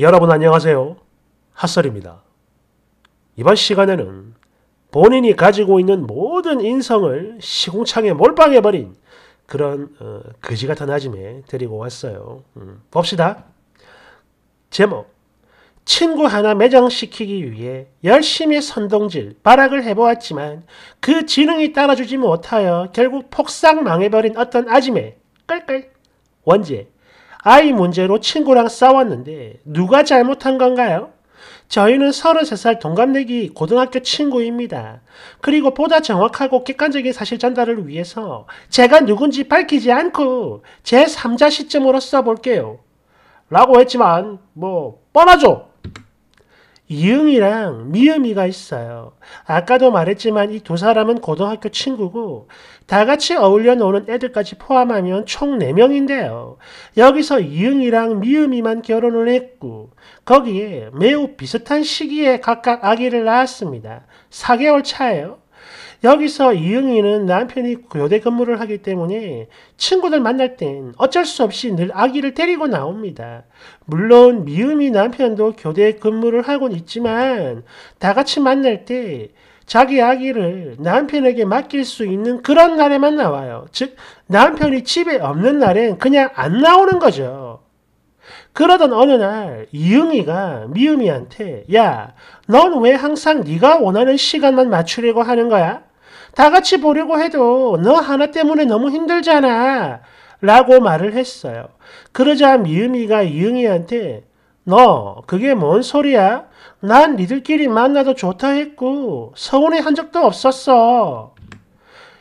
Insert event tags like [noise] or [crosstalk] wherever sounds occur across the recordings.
여러분 안녕하세요. 핫설입니다. 이번 시간에는 본인이 가지고 있는 모든 인성을 시궁창에 몰빵해버린 그런 어, 거지 같은 아침에 데리고 왔어요. 음, 봅시다. 제목 친구 하나 매장시키기 위해 열심히 선동질, 발악을 해보았지만 그 지능이 따라주지 못하여 결국 폭삭 망해버린 어떤 아침에 끌끌 원제 아이 문제로 친구랑 싸웠는데 누가 잘못한 건가요? 저희는 33살 동갑내기 고등학교 친구입니다. 그리고 보다 정확하고 객관적인 사실 전달을 위해서 제가 누군지 밝히지 않고 제 3자 시점으로 써볼게요. 라고 했지만 뭐 뻔하죠. 이응이랑 미음이가 있어요. 아까도 말했지만 이 두 사람은 고등학교 친구고 다 같이 어울려 노는 애들까지 포함하면 총 4명인데요. 여기서 이응이랑 미음이만 결혼을 했고 거기에 매우 비슷한 시기에 각각 아기를 낳았습니다. 4개월 차예요. 여기서 이응이는 남편이 교대 근무를 하기 때문에 친구들 만날 땐 어쩔 수 없이 늘 아기를 데리고 나옵니다. 물론 미음이 남편도 교대 근무를 하곤 있지만 다 같이 만날 때 자기 아기를 남편에게 맡길 수 있는 그런 날에만 나와요. 즉 남편이 집에 없는 날엔 그냥 안 나오는 거죠. 그러던 어느 날 이응이가 미음이한테 야, 넌 왜 항상 네가 원하는 시간만 맞추려고 하는 거야? 다 같이 보려고 해도 너 하나 때문에 너무 힘들잖아. 라고 말을 했어요. 그러자 미음이가 이응이한테 너 그게 뭔 소리야? 난 니들끼리 만나도 좋다 했고 서운해 한 적도 없었어.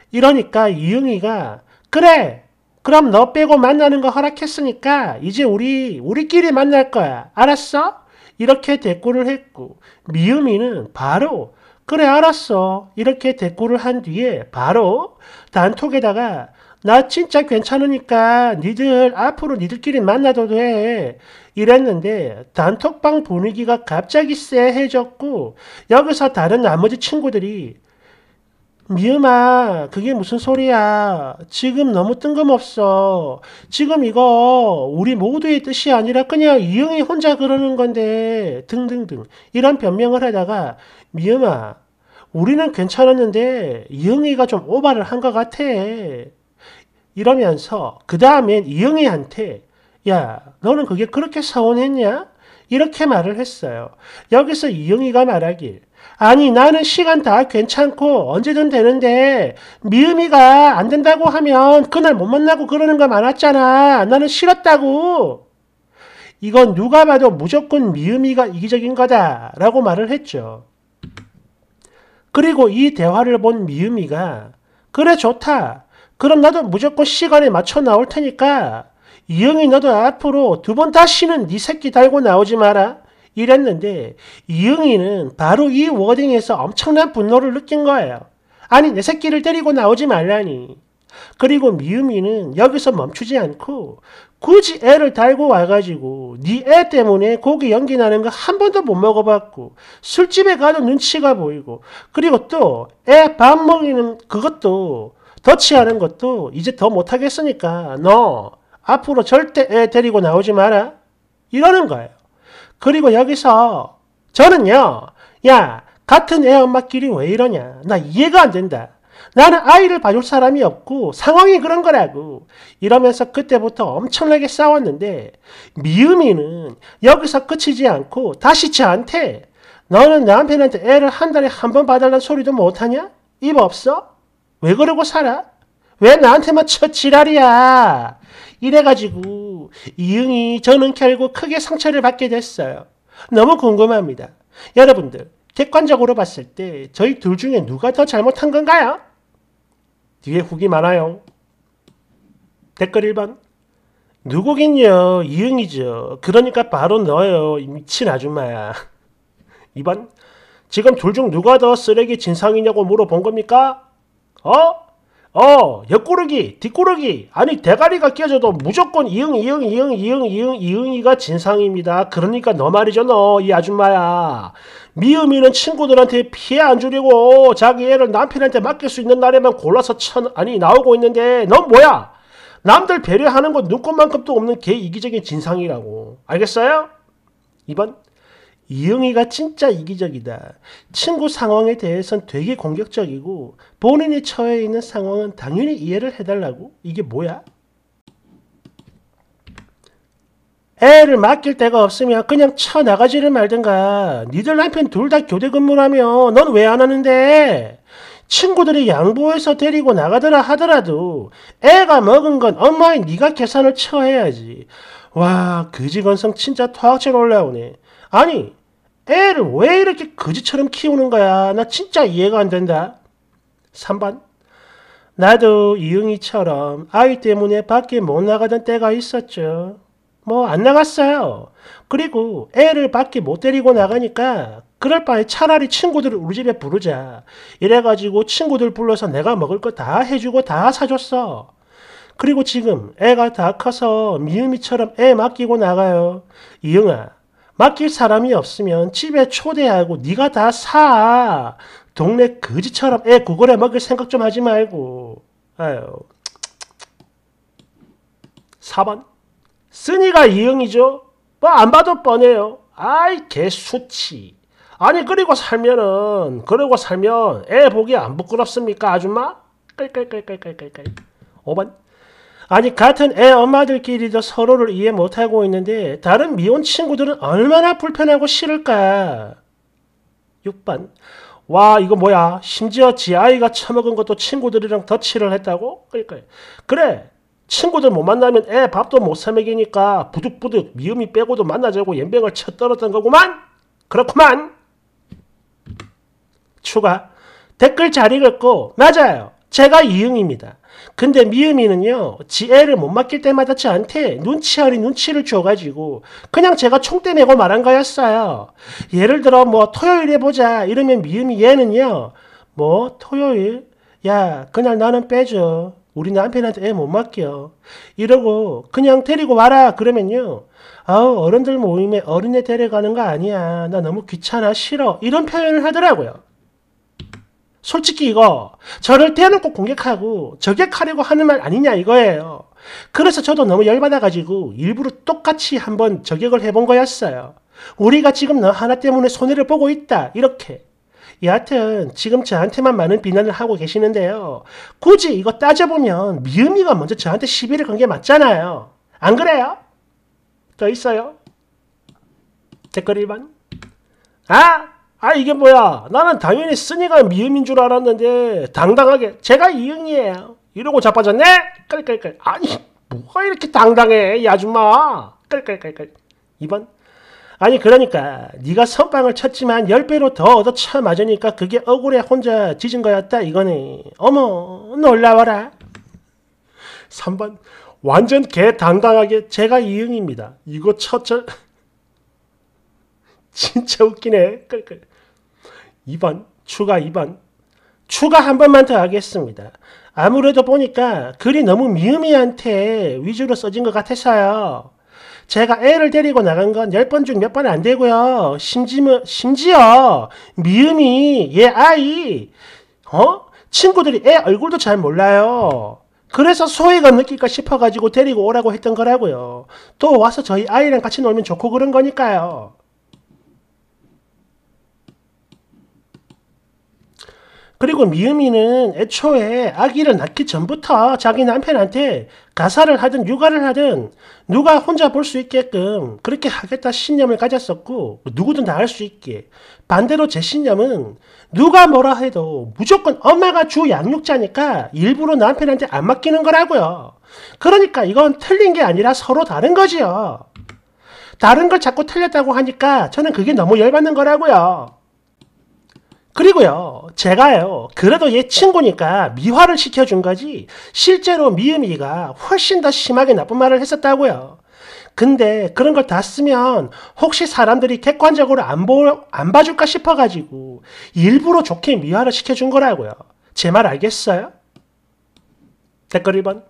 이러니까 이응이가 그래 그럼 너 빼고 만나는 거 허락했으니까 이제 우리 우리끼리 만날 거야 알았어? 이렇게 대꾸를 했고 미음이는 바로 그래 알았어 이렇게 대꾸를 한 뒤에 바로 단톡에다가 나 진짜 괜찮으니까 니들 앞으로 니들끼리 만나도 돼 이랬는데 단톡방 분위기가 갑자기 쎄해졌고 여기서 다른 나머지 친구들이 미음아, 그게 무슨 소리야. 지금 너무 뜬금없어. 지금 이거 우리 모두의 뜻이 아니라 그냥 이응이 혼자 그러는 건데, 등등등. 이런 변명을 하다가, 미음아, 우리는 괜찮았는데, 이응이가 좀 오바를 한 것 같아. 이러면서, 그 다음엔 이응이한테, 야, 너는 그게 그렇게 서운했냐? 이렇게 말을 했어요. 여기서 이응이가 말하길, 아니 나는 시간 다 괜찮고 언제든 되는데 미음이가 안 된다고 하면 그날 못 만나고 그러는 거 많았잖아. 나는 싫었다고. 이건 누가 봐도 무조건 미음이가 이기적인 거다 라고 말을 했죠. 그리고 이 대화를 본 미음이가 그래 좋다. 그럼 나도 무조건 시간에 맞춰 나올 테니까 이영이 너도 앞으로 두 번 다시는 네 새끼 달고 나오지 마라. 이랬는데 이응이는 바로 이 워딩에서 엄청난 분노를 느낀 거예요. 아니 내 새끼를 때리고 나오지 말라니. 그리고 미음이는 여기서 멈추지 않고 굳이 애를 달고 와가지고 네 애 때문에 고기 연기 나는 거 한 번도 못 먹어봤고 술집에 가도 눈치가 보이고 그리고 또 애 밥 먹이는 그것도 덧치하는 것도 이제 더 못하겠으니까 너 앞으로 절대 애 데리고 나오지 마라 이러는 거예요. 그리고 여기서 저는요. 야 같은 애 엄마끼리 왜 이러냐. 나 이해가 안 된다. 나는 아이를 봐줄 사람이 없고 상황이 그런 거라고 이러면서 그때부터 엄청나게 싸웠는데 미음이는 여기서 끝이지 않고 다시 저한테 너는 남편한테 애를 한 달에 한 번 봐달라는 소리도 못하냐? 입 없어? 왜 그러고 살아? 왜 나한테만 처 지랄이야? 이래가지고 이응이 저는 결국 크게 상처를 받게 됐어요. 너무 궁금합니다. 여러분들 객관적으로 봤을 때 저희 둘 중에 누가 더 잘못한 건가요? 뒤에 후기 많아요. 댓글 1번 누구긴요 이응이죠. 그러니까 바로 너요 미친 아줌마야. 2번 지금 둘 중 누가 더 쓰레기 진상이냐고 물어본 겁니까? 어? 어 옆구르기 뒷구르기 아니 대가리가 깨져도 무조건 이응 이응 이응 이응 이응 이응이가 진상입니다 그러니까 너 말이죠 너이 아줌마야 미음이는 친구들한테 피해 안 주려고 자기 애를 남편한테 맡길 수 있는 날에만 골라서 천 아니 나오고 있는데 넌 뭐야 남들 배려하는 건 눈꽃만큼도 없는 개 이기적인 진상이라고 알겠어요? 2번 이영희가 진짜 이기적이다. 친구 상황에 대해선 되게 공격적이고 본인이 처해 있는 상황은 당연히 이해를 해달라고? 이게 뭐야? 애를 맡길 데가 없으면 그냥 쳐나가지를 말든가. 니들 남편 둘 다 교대 근무라며 넌 왜 안 하는데? 친구들이 양보해서 데리고 나가더라 하더라도 애가 먹은 건 엄마인 네가 계산을 쳐야지 와, 그지 건성 진짜 터치 올라오네 아니, 애를 왜 이렇게 거지처럼 키우는 거야? 나 진짜 이해가 안 된다. 3번. 나도 이응이처럼 아이 때문에 밖에 못 나가던 때가 있었죠. 뭐 안 나갔어요. 그리고 애를 밖에 못 데리고 나가니까 그럴 바에 차라리 친구들을 우리 집에 부르자. 이래가지고 친구들 불러서 내가 먹을 거 다 해주고 다 사줬어. 그리고 지금 애가 다 커서 미음이처럼 애 맡기고 나가요. 이응아, 맡길 사람이 없으면 집에 초대하고 네가 다 사. 동네 거지처럼 애 구걸해 먹을 생각 좀 하지 말고. 아유. 4번. 쓰니가 이응이죠? 뭐 안 봐도 뻔해요. 아이 개수치. 아니 그리고 살면은 그러고 살면 애 보기 안 부끄럽습니까 아줌마? 깔깔깔깔깔깔깔 5번 아니 같은 애 엄마들끼리도 서로를 이해 못하고 있는데 다른 미혼 친구들은 얼마나 불편하고 싫을까. 6번 와 이거 뭐야 심지어 지 아이가 처먹은 것도 친구들이랑 덧칠을 했다고? 그러니까 그래 친구들 못 만나면 애 밥도 못 사먹이니까 부득부득 미음이 빼고도 만나자고 연병을 쳐떨었던 거구만 그렇구만 추가 댓글 잘 읽었고 맞아요 제가 이응입니다 근데 미음이는요 지혜를 못 맡길 때마다 저한테 눈치 아닌 눈치를 줘가지고 그냥 제가 총대 내고 말한 거였어요. 예를 들어 뭐 토요일에 보자 이러면 미음이 얘는요 뭐 토요일 야 그날 나는 빼줘 우리 남편한테 애 못 맡겨 이러고 그냥 데리고 와라 그러면요 아우 어른들 모임에 어린애 데려가는 거 아니야 나 너무 귀찮아 싫어 이런 표현을 하더라고요. 솔직히 이거 저를 떼어놓고 공격하고 저격하려고 하는 말 아니냐 이거예요. 그래서 저도 너무 열받아가지고 일부러 똑같이 한번 저격을 해본 거였어요. 우리가 지금 너 하나 때문에 손해를 보고 있다 이렇게. 여하튼 지금 저한테만 많은 비난을 하고 계시는데요. 굳이 이거 따져보면 미음이가 먼저 저한테 시비를 건 게 맞잖아요. 안 그래요? 더 있어요? 댓글 1번 아! 아 이게 뭐야 나는 당연히 쓰니가 미음인 줄 알았는데 당당하게 제가 이응이에요 이러고 자빠졌네 끌끌끌 아니 뭐가 이렇게 당당해 이 아줌마 끌끌끌끌 2번 아니 그러니까 네가 선빵을 쳤지만 10배로 더 얻어쳐 맞으니까 그게 억울해 혼자 짖은 거였다 이거네 어머 놀라워라 3번 완전 개 당당하게 제가 이응입니다 이거 첫째 진짜 웃기네. 2번 추가 2번 추가 한 번만 더 하겠습니다. 아무래도 보니까 글이 너무 미음이한테 위주로 써진 것 같아서요. 제가 애를 데리고 나간 건1번중 몇 번 안 되고요. 심지어, 심지어 미음이 얘 아이 어? 친구들이 애 얼굴도 잘 몰라요. 그래서 소외감 느낄까 싶어가지고 데리고 오라고 했던 거라고요. 또 와서 저희 아이랑 같이 놀면 좋고 그런 거니까요. 그리고 미음이는 애초에 아기를 낳기 전부터 자기 남편한테 가사를 하든 육아를 하든 누가 혼자 볼 수 있게끔 그렇게 하겠다 신념을 가졌었고 누구든 다 할 수 있게 반대로 제 신념은 누가 뭐라 해도 무조건 엄마가 주 양육자니까 일부러 남편한테 안 맡기는 거라고요. 그러니까 이건 틀린 게 아니라 서로 다른 거지요. 다른 걸 자꾸 틀렸다고 하니까 저는 그게 너무 열받는 거라고요. 그리고요, 제가요, 그래도 얘 친구니까 미화를 시켜준 거지, 실제로 미음이가 훨씬 더 심하게 나쁜 말을 했었다고요. 근데 그런 걸 다 쓰면 혹시 사람들이 객관적으로 안, 보, 안 봐줄까 싶어가지고 일부러 좋게 미화를 시켜준 거라고요. 제 말 알겠어요? 댓글 1번.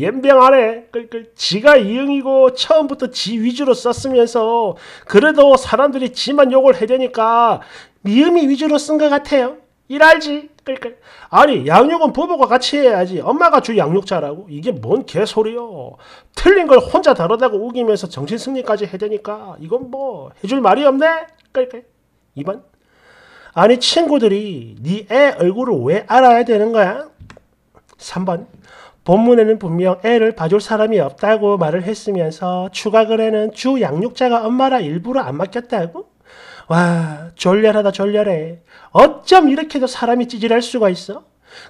연병 아래 그러니까 지가 이응이고 처음부터 지 위주로 썼으면서 그래도 사람들이 지만 욕을 해대니까 미음이 위주로 쓴 것 같아요. 일알지? 그러니까 아니 양육은 부부가 같이 해야지 엄마가 주 양육자라고 이게 뭔 개소리요 틀린 걸 혼자 다르다고 우기면서 정신승리까지 해대니까 이건 뭐 해줄 말이 없네 그러니까 2번 아니 친구들이 네 애 얼굴을 왜 알아야 되는 거야 3번 본문에는 분명 애를 봐줄 사람이 없다고 말을 했으면서 추가 거래는 주 양육자가 엄마라 일부러 안 맡겼다고? 와 졸렬하다 졸렬해. 어쩜 이렇게도 사람이 찌질할 수가 있어?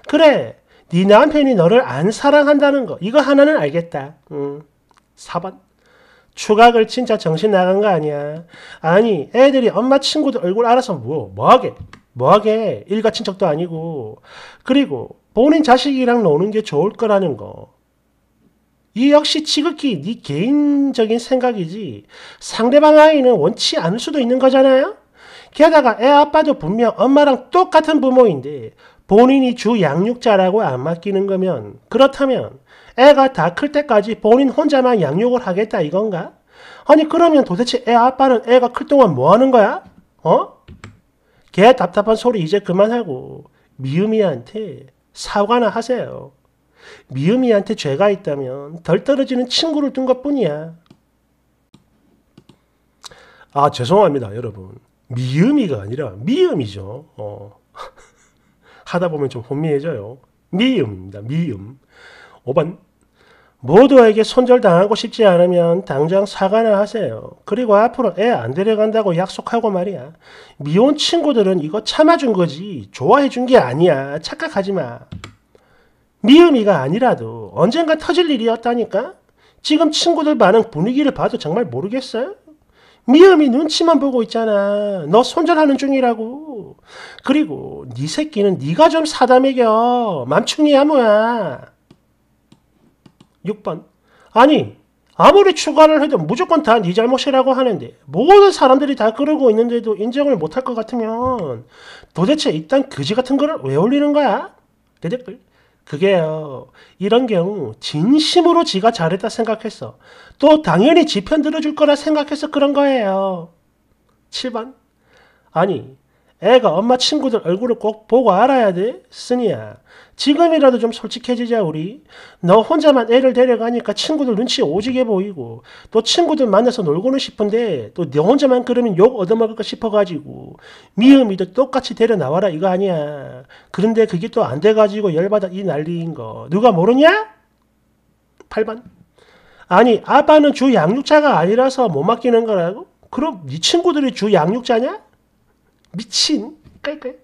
그래 네 남편이 너를 안 사랑한다는 거 이거 하나는 알겠다. 음, 4번 추각을 진짜 정신 나간 거 아니야. 아니 애들이 엄마 친구들 얼굴 알아서 뭐 뭐하게 뭐하게 일가 친척도 아니고 그리고 본인 자식이랑 노는 게 좋을 거라는 거. 이 역시 지극히 네 개인적인 생각이지 상대방 아이는 원치 않을 수도 있는 거잖아요? 게다가 애 아빠도 분명 엄마랑 똑같은 부모인데 본인이 주 양육자라고 안 맡기는 거면 그렇다면 애가 다 클 때까지 본인 혼자만 양육을 하겠다 이건가? 아니 그러면 도대체 애 아빠는 애가 클 동안 뭐 하는 거야? 어? 걔 답답한 소리 이제 그만하고 미음이한테 사과나 하세요. 미음이한테 죄가 있다면 덜 떨어지는 친구를 둔 것뿐이야. 아 죄송합니다 여러분. 미음이가 아니라 미음이죠. 어. [laughs] 하다 보면 좀 혼미해져요. 미음입니다. 미음. 5번 모두에게 손절당하고 싶지 않으면 당장 사과나 하세요. 그리고 앞으로 애 안 데려간다고 약속하고 말이야. 미혼 친구들은 이거 참아준 거지. 좋아해준 게 아니야. 착각하지 마. 미음이가 아니라도 언젠가 터질 일이었다니까? 지금 친구들 반응 분위기를 봐도 정말 모르겠어요? 미음이 눈치만 보고 있잖아. 너 손절하는 중이라고. 그리고 네 새끼는 네가 좀 사다 매겨. 맘충이야 뭐야. 6번. 아니, 아무리 추가를 해도 무조건 다 네 잘못이라고 하는데 모든 사람들이 다 그러고 있는데도 인정을 못 할 것 같으면 도대체 이딴 그지 같은 거를 왜 올리는 거야? 대댓글. 그게요. 이런 경우 진심으로 지가 잘했다 생각해서 또 당연히 지 편 들어줄 거라 생각해서 그런 거예요. 7번. 아니 애가 엄마 친구들 얼굴을 꼭 보고 알아야 돼? 쓰니야. 지금이라도 좀 솔직해지자 우리. 너 혼자만 애를 데려가니까 친구들 눈치 오지게 보이고 또 친구들 만나서 놀고는 싶은데 또 너 혼자만 그러면 욕 얻어먹을까 싶어가지고 미음이도 똑같이 데려 나와라 이거 아니야. 그런데 그게 또 안 돼가지고 열받아 이 난리인 거. 누가 모르냐? 8반 아니 아빠는 주 양육자가 아니라서 못 맡기는 거라고? 그럼 네 친구들이 주 양육자냐? 미친 깔깔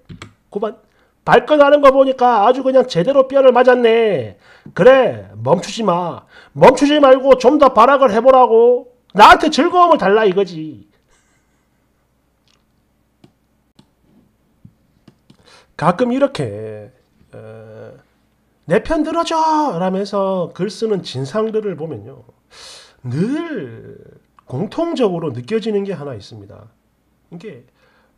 고반 발끈 하는 거 보니까 아주 그냥 제대로 뼈를 맞았네. 그래 멈추지 마. 멈추지 말고 좀 더 발악을 해보라고. 나한테 즐거움을 달라 이거지. 가끔 이렇게 어, 내 편 들어줘 라면서 글 쓰는 진상들을 보면요. 늘 공통적으로 느껴지는 게 하나 있습니다. 이게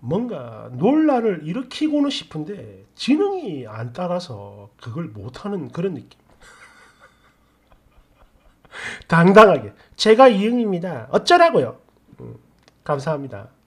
뭔가 논란을 일으키고는 싶은데 지능이 안 따라서 그걸 못하는 그런 느낌. [laughs] 당당하게 제가 이응입니다. 어쩌라고요? 음, 감사합니다.